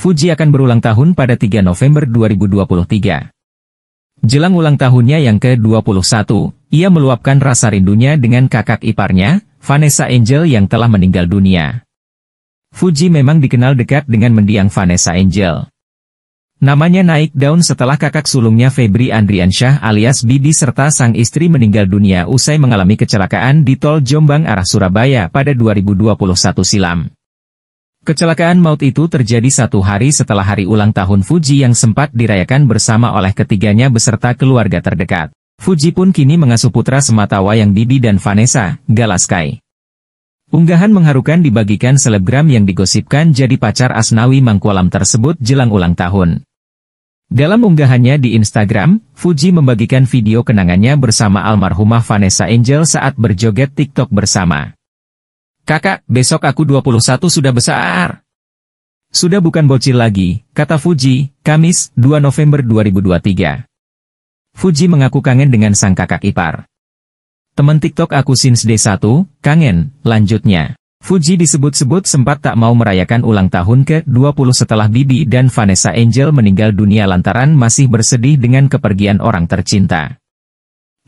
Fuji akan berulang tahun pada 3 November 2023. Jelang ulang tahunnya yang ke-21, ia meluapkan rasa rindunya dengan kakak iparnya, Vanessa Angel yang telah meninggal dunia. Fuji memang dikenal dekat dengan mendiang Vanessa Angel. Namanya naik daun setelah kakak sulungnya Febri Andriansyah alias Bibi serta sang istri meninggal dunia usai mengalami kecelakaan di tol Jombang arah Surabaya pada 2021 silam. Kecelakaan maut itu terjadi satu hari setelah hari ulang tahun Fuji yang sempat dirayakan bersama oleh ketiganya beserta keluarga terdekat. Fuji pun kini mengasuh putra semata wayang Bibi dan Vanessa, Galaskai. Unggahan mengharukan dibagikan selebgram yang digosipkan jadi pacar Asnawi Mangkualam tersebut jelang ulang tahun. Dalam unggahannya di Instagram, Fuji membagikan video kenangannya bersama almarhumah Vanessa Angel saat berjoget TikTok bersama. Kakak, besok aku 21 sudah besar. Sudah bukan bocil lagi, kata Fuji, Kamis, 2 November 2023. Fuji mengaku kangen dengan sang kakak ipar. Teman TikTok aku since D1, kangen, lanjutnya. Fuji disebut-sebut sempat tak mau merayakan ulang tahun ke-20 setelah Bibi dan Vanessa Angel meninggal dunia lantaran masih bersedih dengan kepergian orang tercinta.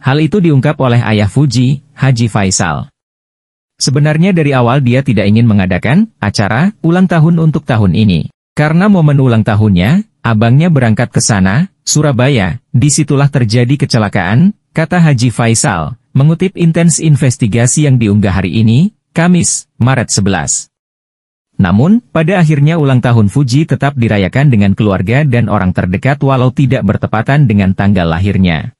Hal itu diungkap oleh ayah Fuji, Haji Faisal. Sebenarnya dari awal dia tidak ingin mengadakan acara ulang tahun untuk tahun ini. Karena momen ulang tahunnya, abangnya berangkat ke sana, Surabaya, disitulah terjadi kecelakaan, kata Haji Faisal, mengutip intens investigasi yang diunggah hari ini, Kamis, Maret 11. Namun, pada akhirnya ulang tahun Fuji tetap dirayakan dengan keluarga dan orang terdekat walau tidak bertepatan dengan tanggal lahirnya.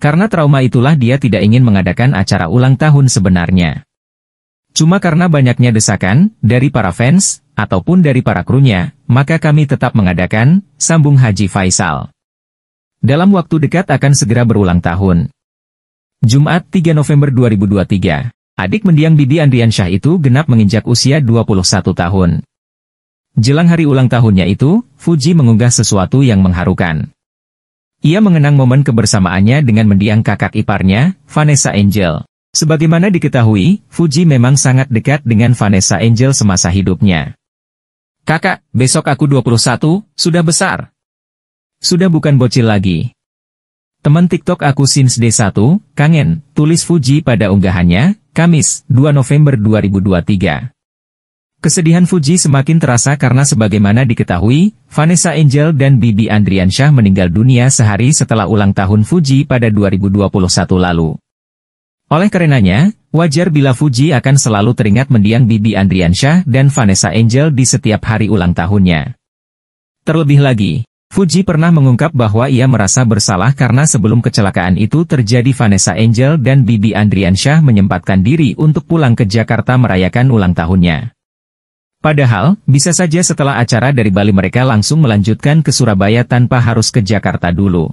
Karena trauma itulah dia tidak ingin mengadakan acara ulang tahun sebenarnya. Cuma karena banyaknya desakan, dari para fans, ataupun dari para krunya, maka kami tetap mengadakan, sambung Haji Faisal. Dalam waktu dekat akan segera berulang tahun. Jumat 3 November 2023, adik mendiang Bibi Andriansyah itu genap menginjak usia 21 tahun. Jelang hari ulang tahunnya itu, Fuji mengunggah sesuatu yang mengharukan. Ia mengenang momen kebersamaannya dengan mendiang kakak iparnya, Vanessa Angel. Sebagaimana diketahui, Fuji memang sangat dekat dengan Vanessa Angel semasa hidupnya. Kakak, besok aku 21, sudah besar. Sudah bukan bocil lagi. Teman TikTok aku since D1, kangen, tulis Fuji pada unggahannya, Kamis, 2 November 2023. Kesedihan Fuji semakin terasa karena sebagaimana diketahui, Vanessa Angel dan Bibi Andriansyah meninggal dunia sehari setelah ulang tahun Fuji pada 2021 lalu. Oleh karenanya, wajar bila Fuji akan selalu teringat mendiang Bibi Andriansyah dan Vanessa Angel di setiap hari ulang tahunnya. Terlebih lagi, Fuji pernah mengungkap bahwa ia merasa bersalah karena sebelum kecelakaan itu terjadi Vanessa Angel dan Bibi Andriansyah menyempatkan diri untuk pulang ke Jakarta merayakan ulang tahunnya. Padahal, bisa saja setelah acara dari Bali mereka langsung melanjutkan ke Surabaya tanpa harus ke Jakarta dulu.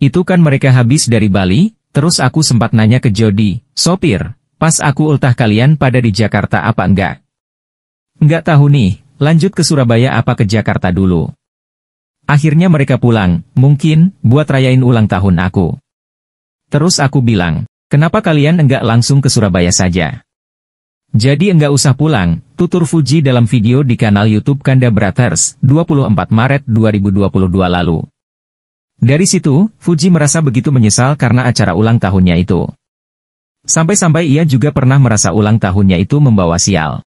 Itu kan mereka habis dari Bali, Terus aku sempat nanya ke Jody, sopir, pas aku ultah kalian pada di Jakarta apa enggak? Enggak tahu nih, lanjut ke Surabaya apa ke Jakarta dulu. Akhirnya mereka pulang, mungkin, buat rayain ulang tahun aku. Terus aku bilang, kenapa kalian enggak langsung ke Surabaya saja? Jadi enggak usah pulang, tutur Fuji dalam video di kanal YouTube Kanda Brothers, 24 Maret 2022 lalu. Dari situ, Fuji merasa begitu menyesal karena acara ulang tahunnya itu. Sampai-sampai ia juga pernah merasa ulang tahunnya itu membawa sial.